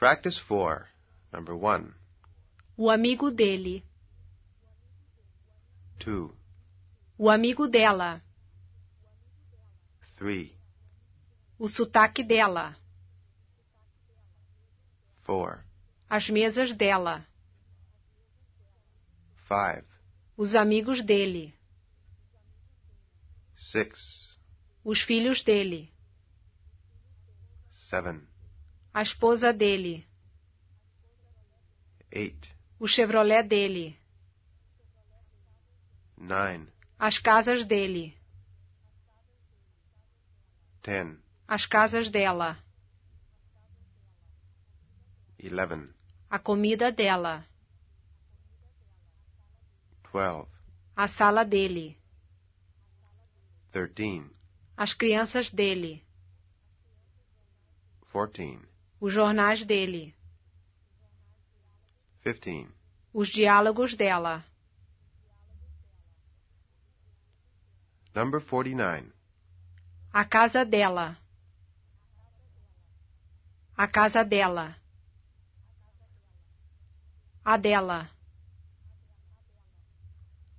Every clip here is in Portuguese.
Practice 4. Number 1. O amigo dele. 2. O amigo dela. 3. O sotaque dela. 4. As mesas dela. 5. Os amigos dele. 6. Os filhos dele. 7. A esposa dele. Eight. O Chevrolet dele. Nine. As casas dele. Ten. As casas dela. Eleven. A comida dela. Twelve. A sala dele. Thirteen. As crianças dele. Fourteen os jornais dele. 15. Os diálogos dela. Number 49. A casa dela. A casa dela. A dela.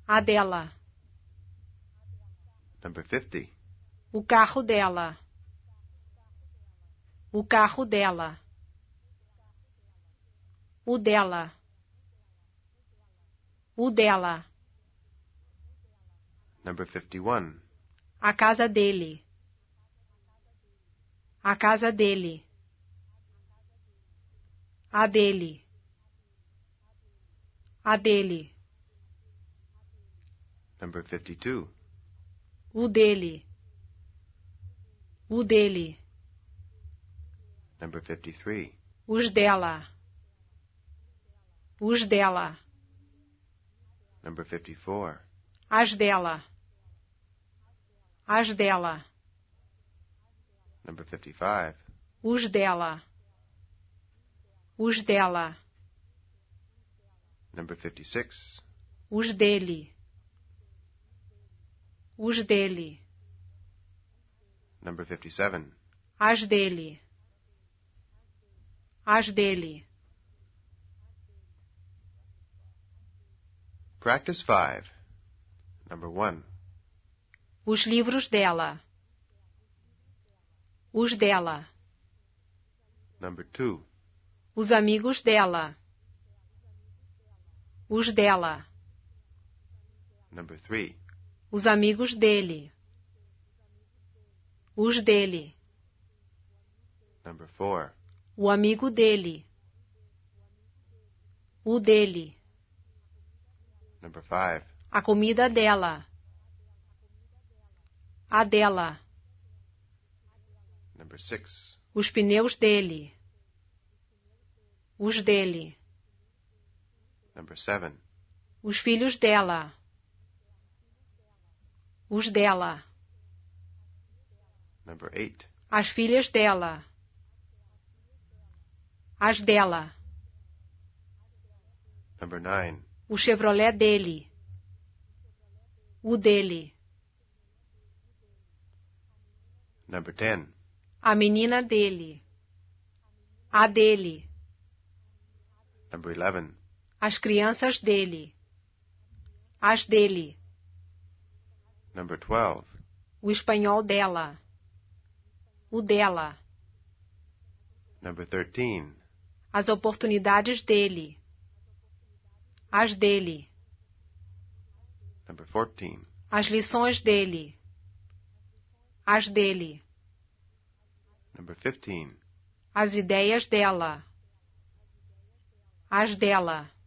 A dela. Number 50. O carro dela. O carro dela. O dela. O dela. Number 51. A casa dele. A casa dele. A dele. A dele. Number 52. O dele. O dele. Number 53. Os dela. Os dela. Number 54. As dela. As dela. Number 55. Os dela. Os dela. Number 56. Os dele. Os dele. Number 57. As dele. as dele. Practice 5. Number 1. Os livros dela. Os dela. Number 2. Os amigos dela. Os dela. Number 3. Os amigos dele. Os dele. Number 4 o amigo dele, o dele. A comida dela, a dela. Os pneus dele, os dele. Os filhos dela, os dela. As filhas dela as dela. Number nine. O Chevrolet dele. O dele. Number ten. A menina dele. A dele. Number eleven. As crianças dele. As dele. Number twelve. O espanhol dela. O dela. Number thirteen as oportunidades dele. As dele. Number 14. As lições dele. As dele. Number 15. As ideias dela. As dela.